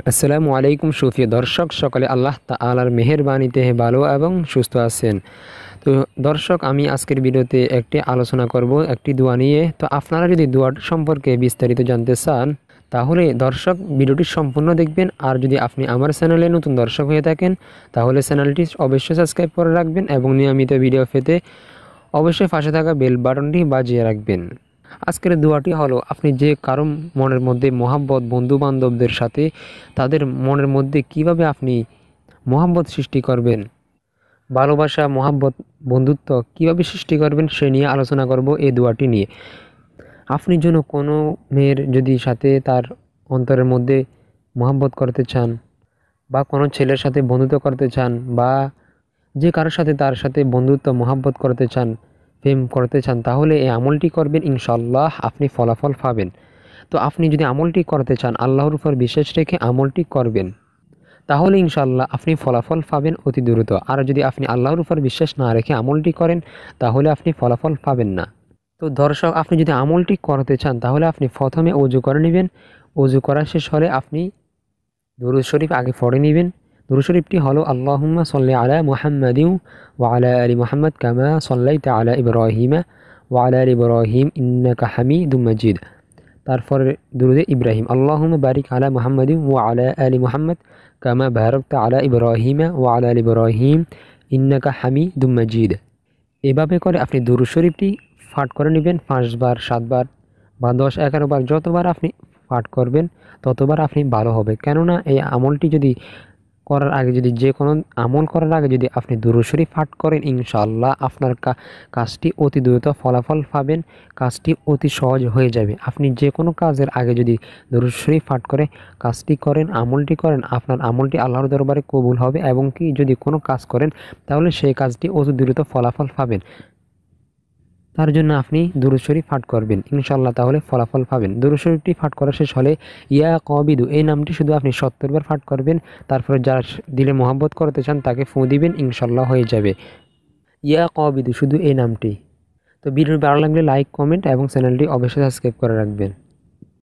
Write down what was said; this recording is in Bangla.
আসসালামু আলাইকুম সুফিয়া দর্শক সকলে আল্লাহ তা আলার মেহেরবানিতে ভালো এবং সুস্থ আছেন তো দর্শক আমি আজকের ভিডিওতে একটি আলোচনা করব একটি দোয়া নিয়ে তো আপনারা যদি দোয়া সম্পর্কে বিস্তারিত জানতে চান তাহলে দর্শক ভিডিওটি সম্পূর্ণ দেখবেন আর যদি আপনি আমার চ্যানেলে নতুন দর্শক হয়ে থাকেন তাহলে চ্যানেলটি অবশ্যই সাবস্ক্রাইব করে রাখবেন এবং নিয়মিত ভিডিও পেতে অবশ্যই পাশে থাকা বেল বাটনটি বাজিয়ে রাখবেন আজকের দোয়াটি হলো আপনি যে কারো মনের মধ্যে বন্ধু বন্ধুবান্ধবদের সাথে তাদের মনের মধ্যে কিভাবে আপনি মোহাম্মত সৃষ্টি করবেন ভালোবাসা মোহাম্মত বন্ধুত্ব কিভাবে সৃষ্টি করবেন সে নিয়ে আলোচনা করব এই দোয়াটি নিয়ে আপনি যেন কোনো মেয়ের যদি সাথে তার অন্তরের মধ্যে মোহাম্মত করতে চান বা কোনো ছেলের সাথে বন্ধুত্ব করতে চান বা যে কারোর সাথে তার সাথে বন্ধুত্ব মোহাম্মত করতে চান প্রেম করতে চান তাহলে এই আমলটি করবেন ইনশাল্লাহ আপনি ফলাফল পাবেন তো আপনি যদি আমলটি করতে চান আল্লাহর উপর বিশ্বাস রেখে আমলটি করবেন তাহলে ইনশাল্লাহ আপনি ফলাফল পাবেন অতি দ্রুত আর যদি আপনি আল্লাহর উপর বিশ্বাস না রেখে আমলটি করেন তাহলে আপনি ফলাফল পাবেন না তো দর্শক আপনি যদি আমলটি করতে চান তাহলে আপনি প্রথমে অজু করে নেবেন অজু করা শেষ হলে আপনি দুরুদ শরীফ আগে পড়ে নেবেন দুরুশরীফটি হলো আল্লাহুম্মা সল্লি আলা মোহাম্মদিউ ও আলা আলী মোহাম্মদ কামা সল্লাইতে আলা ইব্রাহিমা ও আলা আলী ইব্রাহিম ইন্নাকা হামিদুম মজিদ তারপরে দুরুদে ইব্রাহিম আল্লাহম বারিক আলা মোহাম্মদিউ ওয়া আলা আলী মোহাম্মদ কামা বারকতা আলা ইব্রাহিমা ও আলা আলী ইব্রাহিম ইন্নাকা হামিদুম মজিদ এভাবে করে আপনি দুরুশরীফটি ফাট করে নেবেন পাঁচবার সাতবার বা দশ এগারোবার যতবার আপনি পাঠ করবেন ততবার আপনি ভালো হবে কেননা এই আমলটি যদি করার আগে যদি যে কোনো আমল করার আগে যদি আপনি দুরুশরী পাঠ করেন ইনশাল্লাহ আপনার কাজটি অতি দ্রুত ফলাফল পাবেন কাজটি অতি সহজ হয়ে যাবে আপনি যে কোনো কাজের আগে যদি দুরুশরী পাঠ করে কাজটি করেন আমলটি করেন আপনার আমলটি আল্লাহর দরবারে কবুল হবে এবং কি যদি কোনো কাজ করেন তাহলে সেই কাজটি অতি দ্রুত ফলাফল পাবেন তার জন্য আপনি দুরুশরীফ ফাট করবেন ইনশাল্লাহ তাহলে ফলাফল পাবেন দুরুশরীফটি ফাট করা শেষ হলে ইয়া কবিদু এই নামটি শুধু আপনি সত্তরবার ফাট করবেন তারপরে যার দিলে মোহাম্মত করতে চান তাকে ফোঁ দিবেন ইনশাল্লাহ হয়ে যাবে ইয়া কবিদু শুধু এই নামটি তো ভিডিও ভালো লাগলে লাইক কমেন্ট এবং চ্যানেলটি অবশ্যই সাবস্ক্রাইব করে রাখবেন